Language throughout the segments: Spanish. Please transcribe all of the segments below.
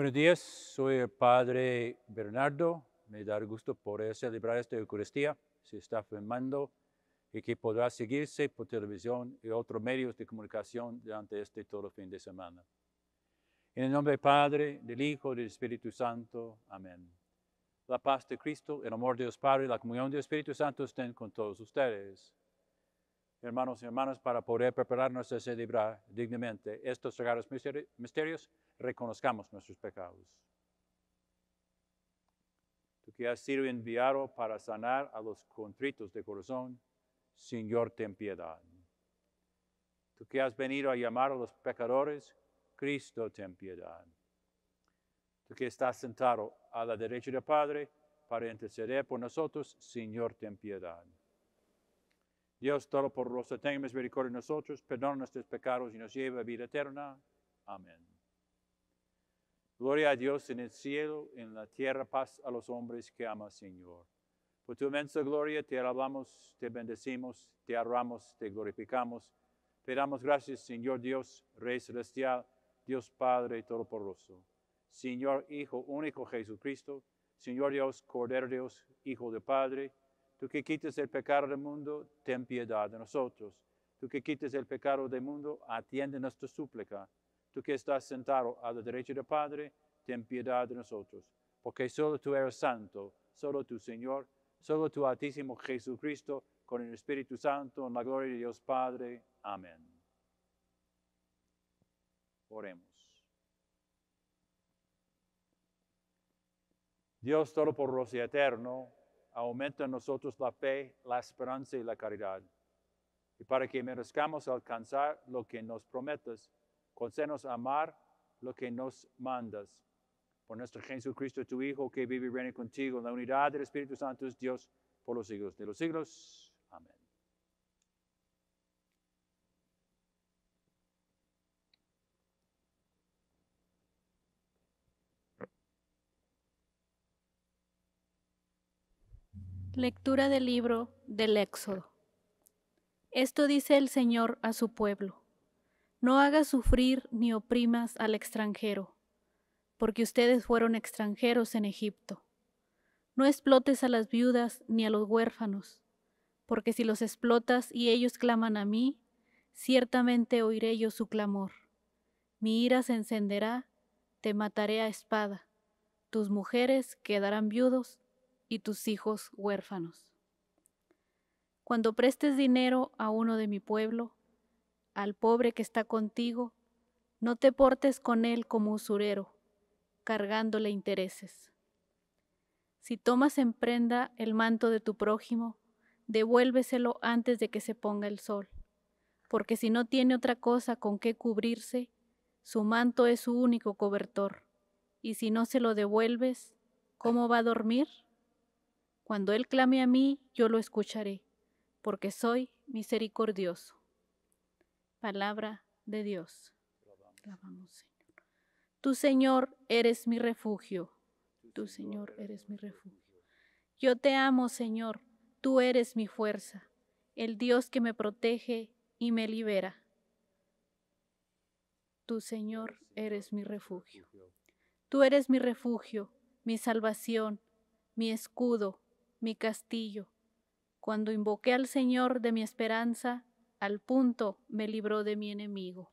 Buenos días, soy el Padre Bernardo. Me da gusto poder celebrar esta Eucaristía. Se está filmando y que podrá seguirse por televisión y otros medios de comunicación durante este todo fin de semana. En el nombre del Padre, del Hijo y del Espíritu Santo. Amén. La paz de Cristo, el amor de Dios Padre y la comunión del Espíritu Santo estén con todos ustedes hermanos y hermanas, para poder prepararnos a celebrar dignamente estos sagrados misterios, reconozcamos nuestros pecados. Tú que has sido enviado para sanar a los contritos de corazón, Señor, ten piedad. Tú que has venido a llamar a los pecadores, Cristo, ten piedad. Tú que estás sentado a la derecha del Padre para interceder por nosotros, Señor, ten piedad Dios Todopoderoso, tenga misericordia de nosotros, perdona nuestros pecados y nos lleve a vida eterna. Amén. Gloria a Dios en el cielo, en la tierra, paz a los hombres que ama, Señor. Por tu inmensa gloria te alabamos, te bendecimos, te adoramos, te glorificamos. Te damos gracias, Señor Dios, Rey Celestial, Dios Padre Todopoderoso. Señor Hijo Único Jesucristo, Señor Dios, Cordero Dios, Hijo de Padre, Tú que quites el pecado del mundo, ten piedad de nosotros. Tú que quites el pecado del mundo, atiende nuestra súplica. Tú que estás sentado a la derecha del Padre, ten piedad de nosotros. Porque solo tú eres santo, solo tu Señor, solo tu Altísimo Jesucristo, con el Espíritu Santo, en la gloria de Dios Padre. Amén. Oremos. Dios por y Eterno, aumenta en nosotros la fe, la esperanza y la caridad. Y para que merezcamos alcanzar lo que nos prometes, concédenos amar lo que nos mandas. Por nuestro Jesucristo, tu Hijo, que vive y reina contigo en la unidad del Espíritu Santo, es Dios, por los siglos de los siglos. Amén. Lectura del libro del Éxodo. Esto dice el Señor a su pueblo. No hagas sufrir ni oprimas al extranjero, porque ustedes fueron extranjeros en Egipto. No explotes a las viudas ni a los huérfanos, porque si los explotas y ellos claman a mí, ciertamente oiré yo su clamor. Mi ira se encenderá, te mataré a espada, tus mujeres quedarán viudos y tus hijos huérfanos. Cuando prestes dinero a uno de mi pueblo, al pobre que está contigo, no te portes con él como usurero, cargándole intereses. Si tomas en prenda el manto de tu prójimo, devuélveselo antes de que se ponga el sol, porque si no tiene otra cosa con qué cubrirse, su manto es su único cobertor, y si no se lo devuelves, ¿cómo va a dormir? Cuando Él clame a mí, yo lo escucharé, porque soy misericordioso. Palabra de Dios. Tu Señor. Señor, eres mi refugio. Tu Señor, eres mi refugio. Yo te amo, Señor. Tú eres mi fuerza, el Dios que me protege y me libera. Tu Señor, eres mi refugio. Tú eres mi refugio, mi salvación, mi escudo, mi castillo. Cuando invoqué al Señor de mi esperanza, al punto me libró de mi enemigo.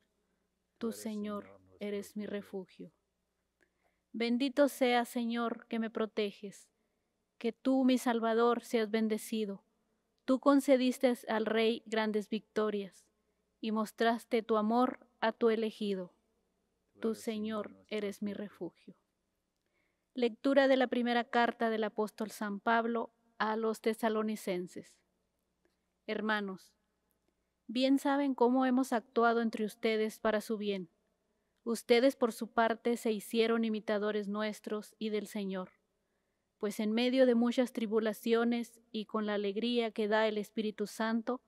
Tú, Señor, eres mi refugio. Bendito sea, Señor, que me proteges, que tú, mi Salvador, seas bendecido. Tú concediste al Rey grandes victorias y mostraste tu amor a tu elegido. Tú, Señor, eres mi refugio. Lectura de la primera carta del apóstol San Pablo a los tesalonicenses. Hermanos, bien saben cómo hemos actuado entre ustedes para su bien. Ustedes por su parte se hicieron imitadores nuestros y del Señor, pues en medio de muchas tribulaciones y con la alegría que da el Espíritu Santo,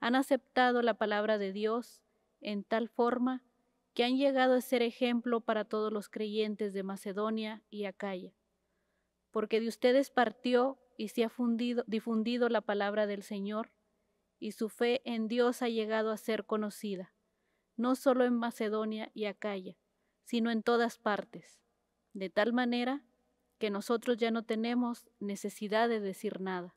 han aceptado la palabra de Dios en tal forma que han llegado a ser ejemplo para todos los creyentes de Macedonia y Acaya, porque de ustedes partió y se ha difundido la palabra del Señor, y su fe en Dios ha llegado a ser conocida, no solo en Macedonia y Acaya, sino en todas partes, de tal manera que nosotros ya no tenemos necesidad de decir nada,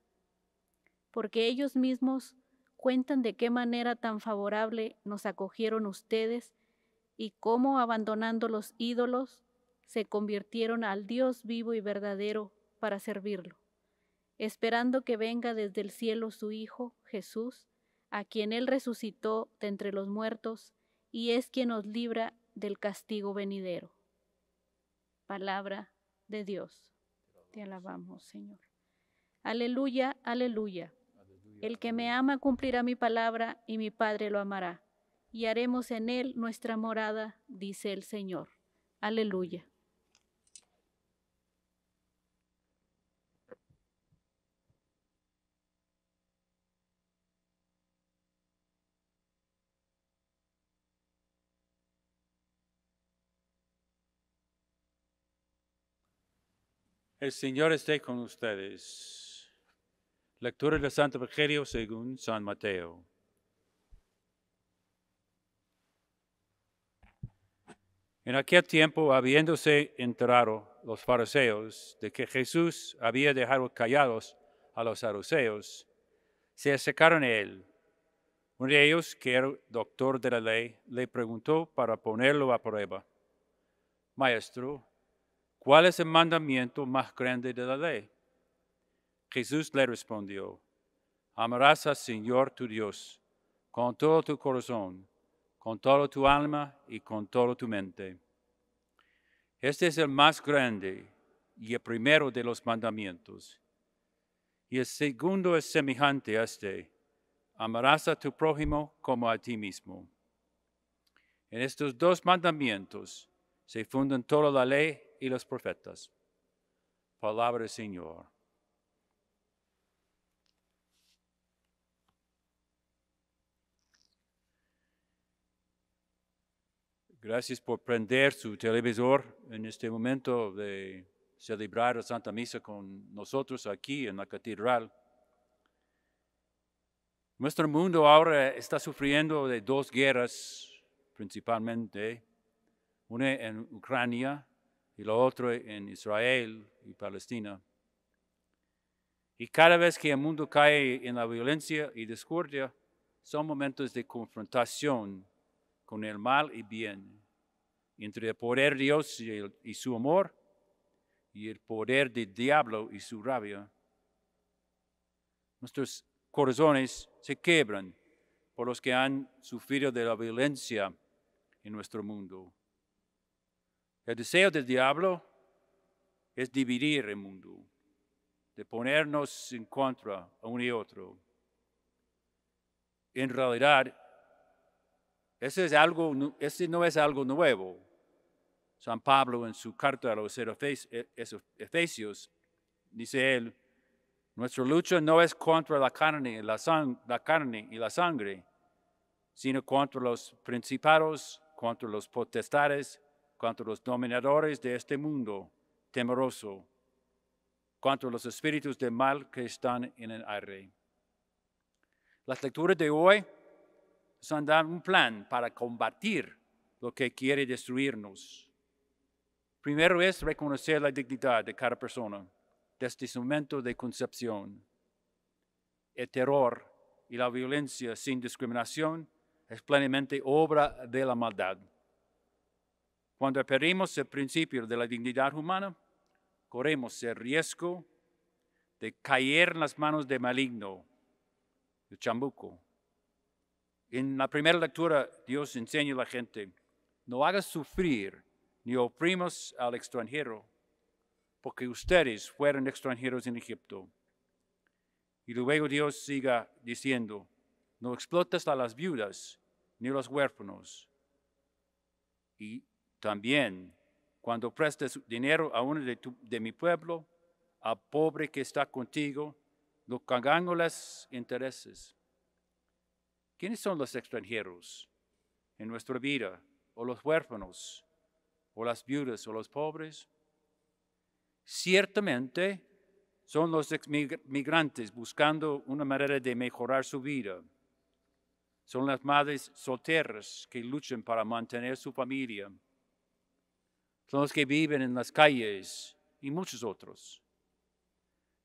porque ellos mismos cuentan de qué manera tan favorable nos acogieron ustedes y cómo abandonando los ídolos se convirtieron al Dios vivo y verdadero para servirlo esperando que venga desde el cielo su Hijo, Jesús, a quien Él resucitó de entre los muertos, y es quien nos libra del castigo venidero. Palabra de Dios. Te alabamos, Señor. Aleluya, aleluya. El que me ama cumplirá mi palabra, y mi Padre lo amará, y haremos en él nuestra morada, dice el Señor. Aleluya. El Señor esté con ustedes. Lectura del Santo Evangelio según San Mateo. En aquel tiempo, habiéndose enterado los fariseos de que Jesús había dejado callados a los fariseos se acercaron a él. Uno de ellos, que era doctor de la ley, le preguntó para ponerlo a prueba. Maestro, ¿cuál es el mandamiento más grande de la ley? Jesús le respondió, amarás al Señor tu Dios con todo tu corazón, con toda tu alma y con todo tu mente. Este es el más grande y el primero de los mandamientos. Y el segundo es semejante a este, amarás a tu prójimo como a ti mismo. En estos dos mandamientos se funda toda la ley y los profetas. Palabra del Señor. Gracias por prender su televisor en este momento de celebrar la Santa Misa con nosotros aquí en la catedral. Nuestro mundo ahora está sufriendo de dos guerras principalmente, una en Ucrania y lo otro en Israel y Palestina. Y cada vez que el mundo cae en la violencia y discordia, son momentos de confrontación con el mal y bien, entre el poder de Dios y, su amor, y el poder del diablo y su rabia. Nuestros corazones se quebran por los que han sufrido de la violencia en nuestro mundo. El deseo del diablo es dividir el mundo, de ponernos en contra a uno y otro. En realidad, eso, es algo, ese no es algo nuevo. San Pablo en su carta a los e, Efesios dice él, nuestra lucha no es contra la carne, la carne y la sangre, sino contra los principados, contra los potestades, cuanto los dominadores de este mundo temeroso, cuanto los espíritus de mal que están en el aire. Las lecturas de hoy son dan un plan para combatir lo que quiere destruirnos. Primero es reconocer la dignidad de cada persona desde su momento de concepción. El terror y la violencia sin discriminación es plenamente obra de la maldad. Cuando perdimos el principio de la dignidad humana, corremos el riesgo de caer en las manos del maligno, el chambuco. En la primera lectura, Dios enseña a la gente, no hagas sufrir ni oprimas al extranjero, porque ustedes fueron extranjeros en Egipto. Y luego Dios siga diciendo, no explotas a las viudas ni a los huérfanos. Y también, cuando prestes dinero a uno de, mi pueblo, al pobre que está contigo, no los intereses. ¿Quiénes son los extranjeros en nuestra vida? ¿O los huérfanos? ¿O las viudas? ¿O los pobres? Ciertamente son los migrantes buscando una manera de mejorar su vida. Son las madres solteras que luchan para mantener su familia son los que viven en las calles y muchos otros.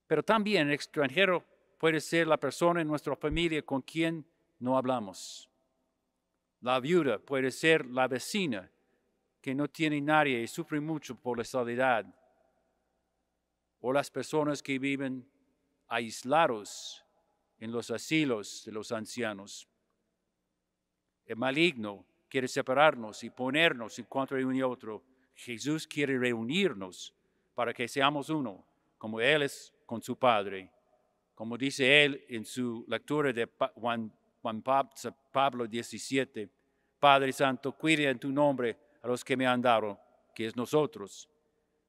Pero también el extranjero puede ser la persona en nuestra familia con quien no hablamos. La viuda puede ser la vecina que no tiene nadie y sufre mucho por la soledad. O las personas que viven aislados en los asilos de los ancianos. El maligno quiere separarnos y ponernos en contra de uno y otro Jesús quiere reunirnos para que seamos uno, como Él es con su Padre. Como dice Él en su lectura de Juan, Pablo 17, Padre Santo, cuida en tu nombre a los que me han dado, que es nosotros,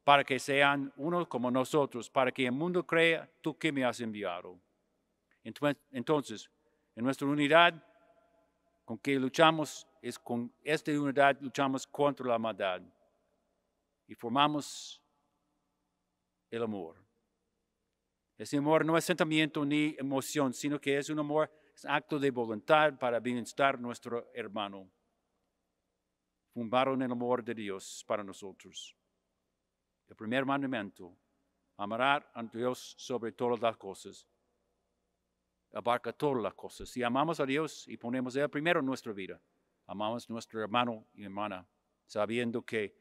para que sean uno como nosotros, para que el mundo crea tú que me has enviado. Entonces, en nuestra unidad con que luchamos es con esta unidad luchamos contra la maldad y formamos el amor. Ese amor no es sentimiento ni emoción, sino que es un amor, es acto de voluntad para bienestar nuestro hermano. Fundaron el amor de Dios para nosotros. El primer mandamiento, amar a Dios sobre todas las cosas, abarca todas las cosas. Si amamos a Dios y ponemos Él primero en nuestra vida, amamos a nuestro hermano y hermana, sabiendo que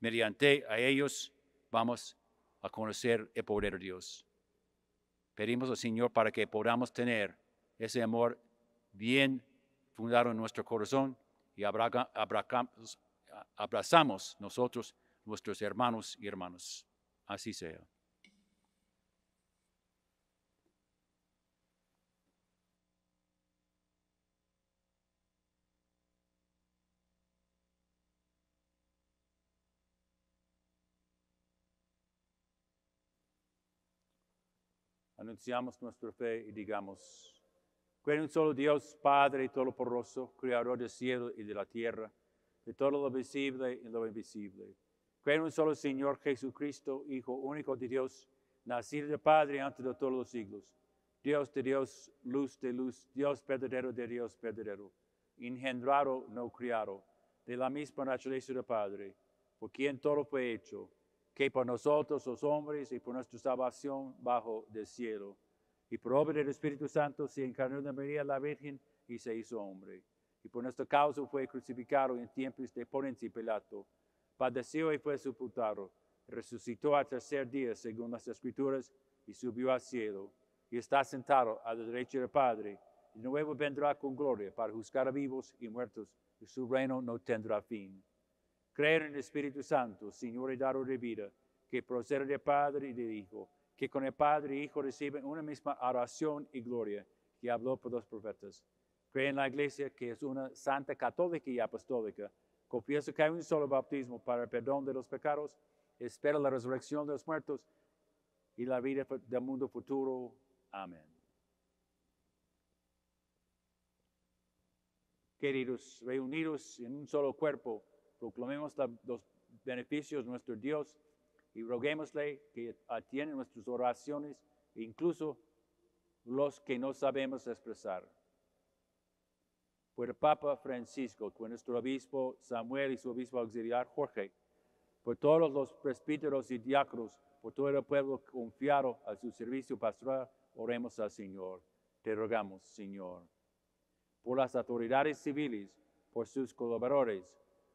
Mediante a ellos vamos a conocer el poder de Dios. Pedimos al Señor para que podamos tener ese amor bien fundado en nuestro corazón y abrazamos nosotros, nuestros hermanos y hermanas. Así sea. anunciamos nuestra fe y digamos, creo en solo Dios, Padre y todo poroso Creador del cielo y de la tierra, de todo lo visible y lo invisible. Creo en un solo Señor Jesucristo, Hijo único de Dios, nacido de Padre antes de todos los siglos. Dios de Dios, luz de luz, Dios verdadero de Dios verdadero, engendrado, no criado, de la misma naturaleza del Padre, por quien todo fue hecho que por nosotros los hombres y por nuestra salvación bajo del cielo. Y por obra del Espíritu Santo se encarnó de María la Virgen y se hizo hombre. Y por nuestra causa fue crucificado en tiempos de Ponente y pelato. Padeció y fue sepultado. Resucitó al tercer día según las Escrituras y subió al cielo. Y está sentado a la derecha del Padre. Y nuevo vendrá con gloria para juzgar a vivos y muertos. Y su reino no tendrá fin. Creer en el Espíritu Santo, Señor y dar de vida, que procede de Padre y de Hijo, que con el Padre y Hijo reciben una misma oración y gloria que habló por los profetas. Creer en la Iglesia, que es una santa católica y apostólica. Confieso que hay un solo bautismo para el perdón de los pecados. Espera la resurrección de los muertos y la vida del mundo futuro. Amén. Queridos, reunidos en un solo cuerpo, proclamemos los beneficios de nuestro Dios y roguémosle que atienda nuestras oraciones, incluso los que no sabemos expresar. Por el Papa Francisco, por nuestro obispo Samuel y su obispo auxiliar Jorge, por todos los presbíteros y diáconos, por todo el pueblo confiado a su servicio pastoral, oremos al Señor. Te rogamos, Señor, por las autoridades civiles, por sus colaboradores,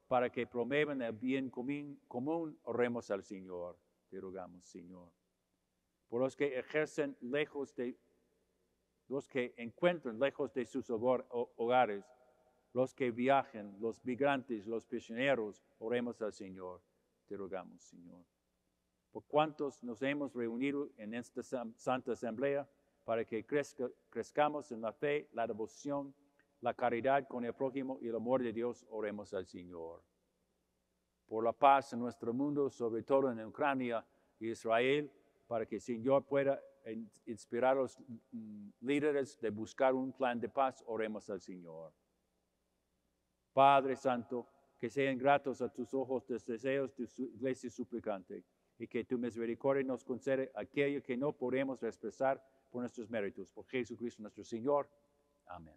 para que promuevan el bien común, oremos al Señor. Te rogamos, Señor. Por los que ejercen lejos de, los que encuentran lejos de sus hogares, los que viajen, los migrantes, los prisioneros, oremos al Señor. Te rogamos, Señor. Por cuantos nos hemos reunido en esta santa asamblea, para que crezcamos en la fe, la devoción, la caridad con el prójimo y el amor de Dios, oremos al Señor. Por la paz en nuestro mundo, sobre todo en Ucrania y Israel, para que el Señor pueda inspirar a los mm, líderes de buscar un plan de paz, oremos al Señor. Padre Santo, que sean gratos a tus ojos los deseos de su iglesia suplicante y que tu misericordia nos conceda aquello que no podemos expresar por nuestros méritos. Por Jesucristo nuestro Señor. Amén.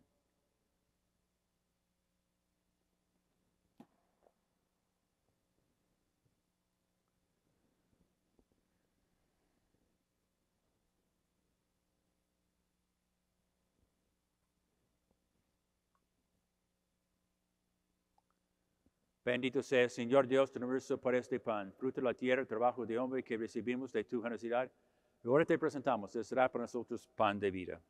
Bendito sea, Señor Dios tu universo, por este pan, fruto de la tierra, trabajo de hombre que recibimos de tu generosidad. Y ahora te presentamos, será para nosotros pan de vida.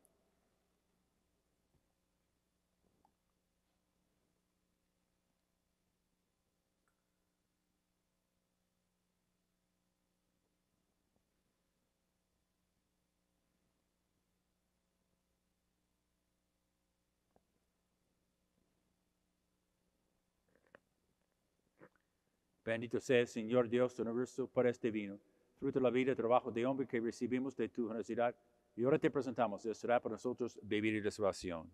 Bendito sea, el Señor Dios del universo, por este vino, fruto de la vida y trabajo de hombre que recibimos de tu generosidad. Y ahora te presentamos, será para nosotros Bebida y salvación.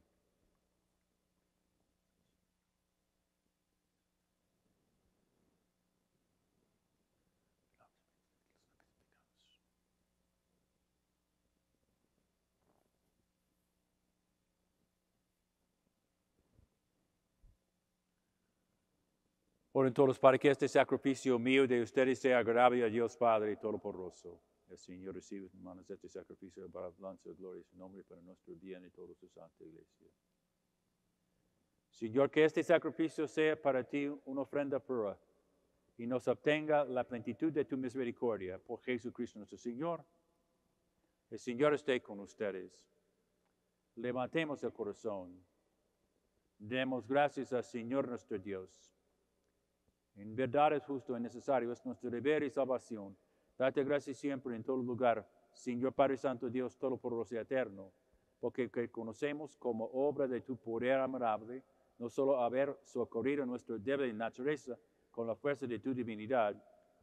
Oren todos para que este sacrificio mío de ustedes sea agradable a Dios Padre y Todopoderoso. El Señor recibe en manos este sacrificio para la gloria de su nombre para nuestro bien y toda su santa iglesia. Señor, que este sacrificio sea para ti una ofrenda pura y nos obtenga la plenitud de tu misericordia por Jesucristo nuestro Señor. El Señor esté con ustedes. Levantemos el corazón. Demos gracias al Señor nuestro Dios. En verdad es justo y necesario, es nuestro deber y salvación. Date gracias siempre en todo lugar, Señor Padre Santo, Dios todo por y Eterno, porque que conocemos como obra de tu poder admirable, no solo haber socorrido nuestro débil naturaleza con la fuerza de tu divinidad,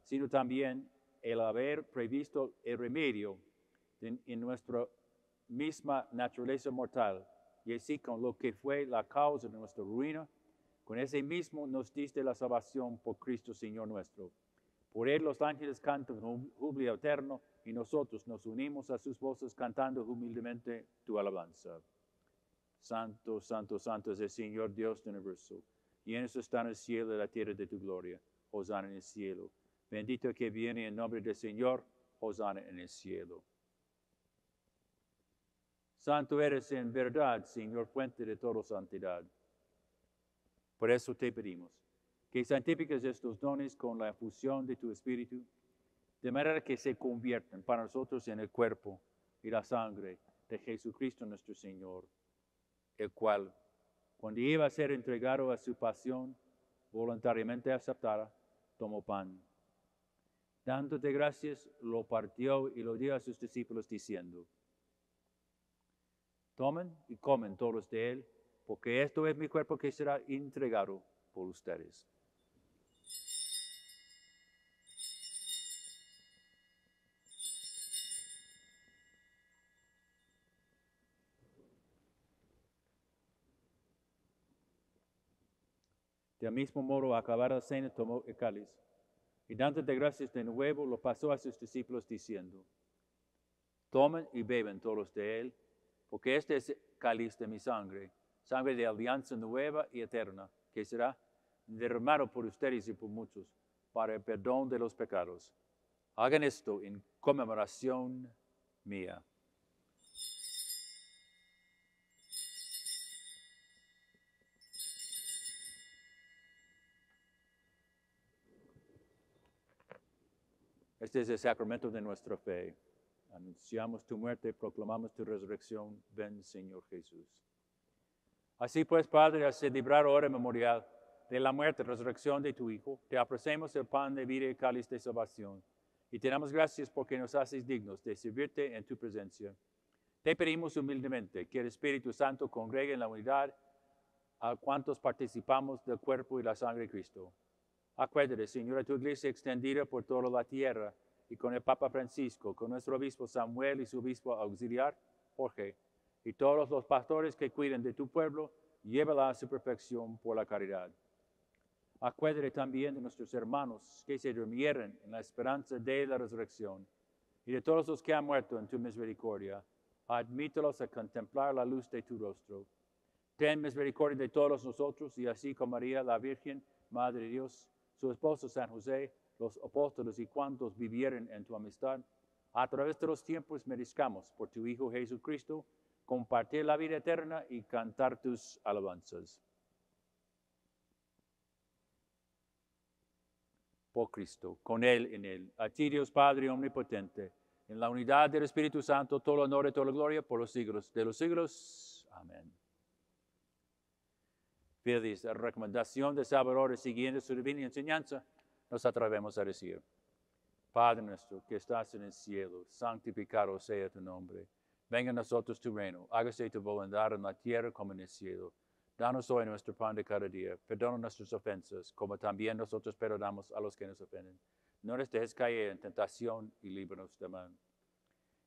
sino también el haber previsto el remedio en nuestra misma naturaleza mortal, y así con lo que fue la causa de nuestra ruina con ese mismo nos diste la salvación por Cristo Señor nuestro. Por él los ángeles cantan un júbilo eterno y nosotros nos unimos a sus voces cantando humildemente tu alabanza. Santo, santo, santo es el Señor Dios del universo. Y en eso está en el cielo y la tierra de tu gloria. Hosanna en el cielo. Bendito que viene en nombre del Señor. Hosanna en el cielo. Santo eres en verdad, Señor, fuente de toda santidad. Por eso te pedimos que santifiques estos dones con la fusión de tu Espíritu, de manera que se conviertan para nosotros en el cuerpo y la sangre de Jesucristo nuestro Señor, el cual, cuando iba a ser entregado a su pasión voluntariamente aceptada, tomó pan. Dándote gracias, lo partió y lo dio a sus discípulos diciendo, tomen y comen todos de él porque esto es mi cuerpo que será entregado por ustedes. Del mismo modo, acabar la cena, tomó el cáliz y dando gracias de nuevo, lo pasó a sus discípulos diciendo, tomen y beben todos de él, porque este es el cáliz de mi sangre sangre de alianza nueva y eterna, que será derramado por ustedes y por muchos para el perdón de los pecados. Hagan esto en conmemoración mía. Este es el sacramento de nuestra fe. Anunciamos tu muerte, proclamamos tu resurrección. Ven, Señor Jesús. Así pues, Padre, al celebrar ahora el memorial de la muerte y resurrección de tu Hijo, te ofrecemos el pan de vida y cáliz de salvación. Y te damos gracias porque nos haces dignos de servirte en tu presencia. Te pedimos humildemente que el Espíritu Santo congregue en la unidad a cuantos participamos del cuerpo y la sangre de Cristo. Acuérdate, Señor, tu iglesia extendida por toda la tierra y con el Papa Francisco, con nuestro obispo Samuel y su obispo auxiliar, Jorge y todos los pastores que cuiden de tu pueblo, llévala a su perfección por la caridad. Acuérdate también de nuestros hermanos que se durmieron en la esperanza de la resurrección y de todos los que han muerto en tu misericordia. Admítelos a contemplar la luz de tu rostro. Ten misericordia de todos nosotros y así como María, la Virgen, Madre de Dios, su esposo San José, los apóstoles y cuantos vivieron en tu amistad, a través de los tiempos merezcamos por tu Hijo Jesucristo compartir la vida eterna y cantar tus alabanzas. Por Cristo, con Él, en Él. A ti, Dios Padre Omnipotente, en la unidad del Espíritu Santo, todo honor y toda gloria por los siglos de los siglos. Amén. Pides la recomendación de Salvador, siguiendo su divina enseñanza, nos atrevemos a decir, Padre nuestro que estás en el cielo, santificado sea tu nombre Venga a nosotros tu reino, hágase tu voluntad en la tierra como en el cielo. Danos hoy nuestro pan de cada día, perdona nuestras ofensas, como también nosotros perdonamos a los que nos ofenden. No nos dejes caer en tentación y líbranos de mal.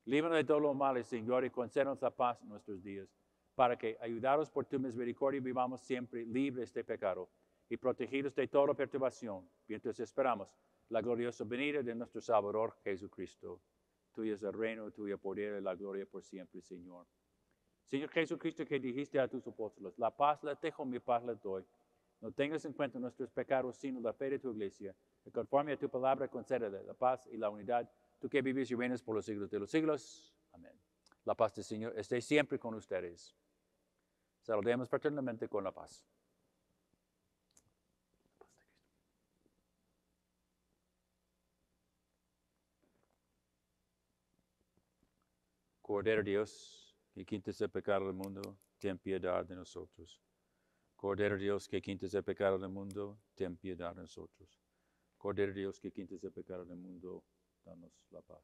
Líbranos de todo lo malo, Señor, y concédenos la paz en nuestros días, para que, ayudados por tu misericordia, vivamos siempre libres de pecado y protegidos de toda perturbación, mientras esperamos la gloriosa venida de nuestro Salvador Jesucristo tuyo es el reino, tuyo poder y la gloria por siempre, Señor. Señor Jesucristo, que dijiste a tus apóstoles, la paz la dejo, mi paz la doy. No tengas en cuenta nuestros pecados, sino la fe de tu iglesia. Y conforme a tu palabra, concédele la paz y la unidad, tú que vives y vienes por los siglos de los siglos. Amén. La paz del Señor esté siempre con ustedes. Saludemos fraternamente con la paz. Cordero Dios, que quites el pecado del mundo, ten piedad de nosotros. Cordero Dios, que quites el pecado del mundo, ten piedad de nosotros. Cordero Dios, que quites el pecado del mundo, danos la paz.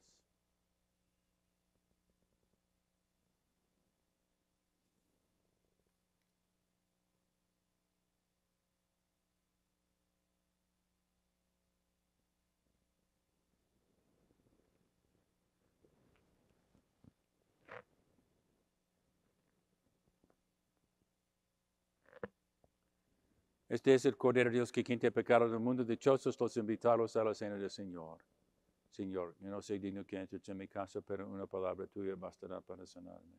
Este es el Cordero de Dios que quita el pecado del mundo. Dichosos los invitados a la cena del Señor. Señor, yo no soy digno que entres en mi casa, pero una palabra tuya bastará para sanarme.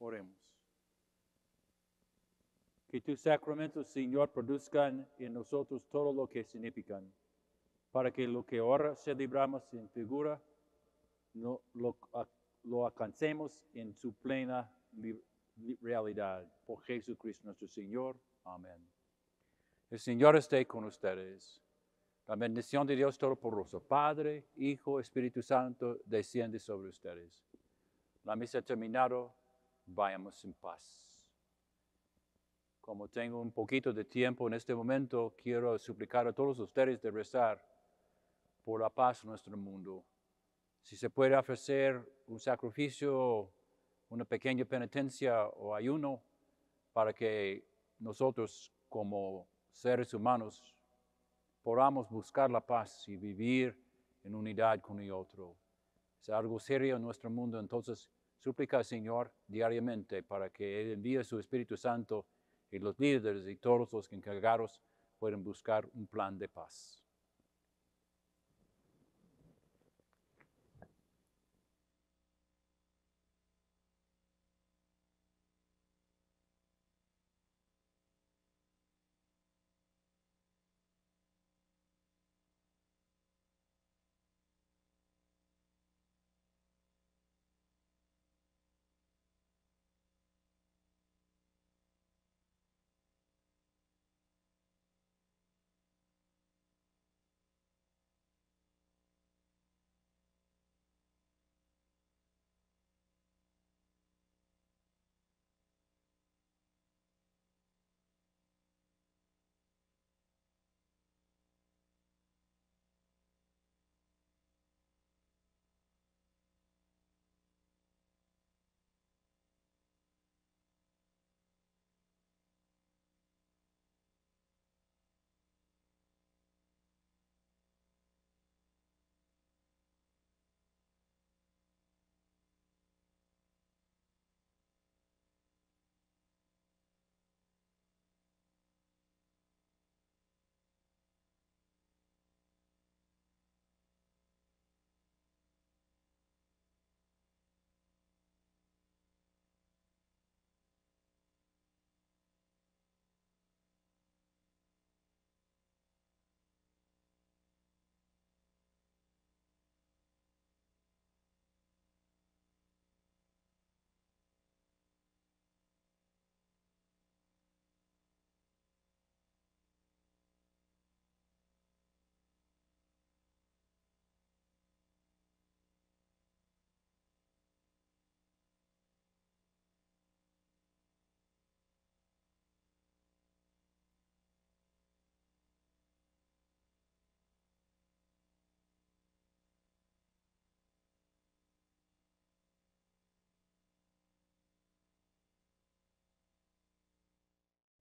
Oremos. Que tus sacramentos, Señor, produzcan en nosotros todo lo que significan, para que lo que ahora celebramos en figura no, lo, alcancemos en su plena realidad. Por Jesucristo nuestro Señor. Amén. El Señor esté con ustedes. La bendición de Dios Todopoderoso, Padre, Hijo, Espíritu Santo, desciende sobre ustedes. La misa ha terminado vayamos en paz. Como tengo un poquito de tiempo en este momento, quiero suplicar a todos ustedes de rezar por la paz en nuestro mundo. Si se puede ofrecer un sacrificio, una pequeña penitencia o ayuno para que nosotros como seres humanos podamos buscar la paz y vivir en unidad con el otro. Es algo serio en nuestro mundo, entonces Súplica al Señor diariamente para que Él envíe su Espíritu Santo y los líderes y todos los encargados puedan buscar un plan de paz.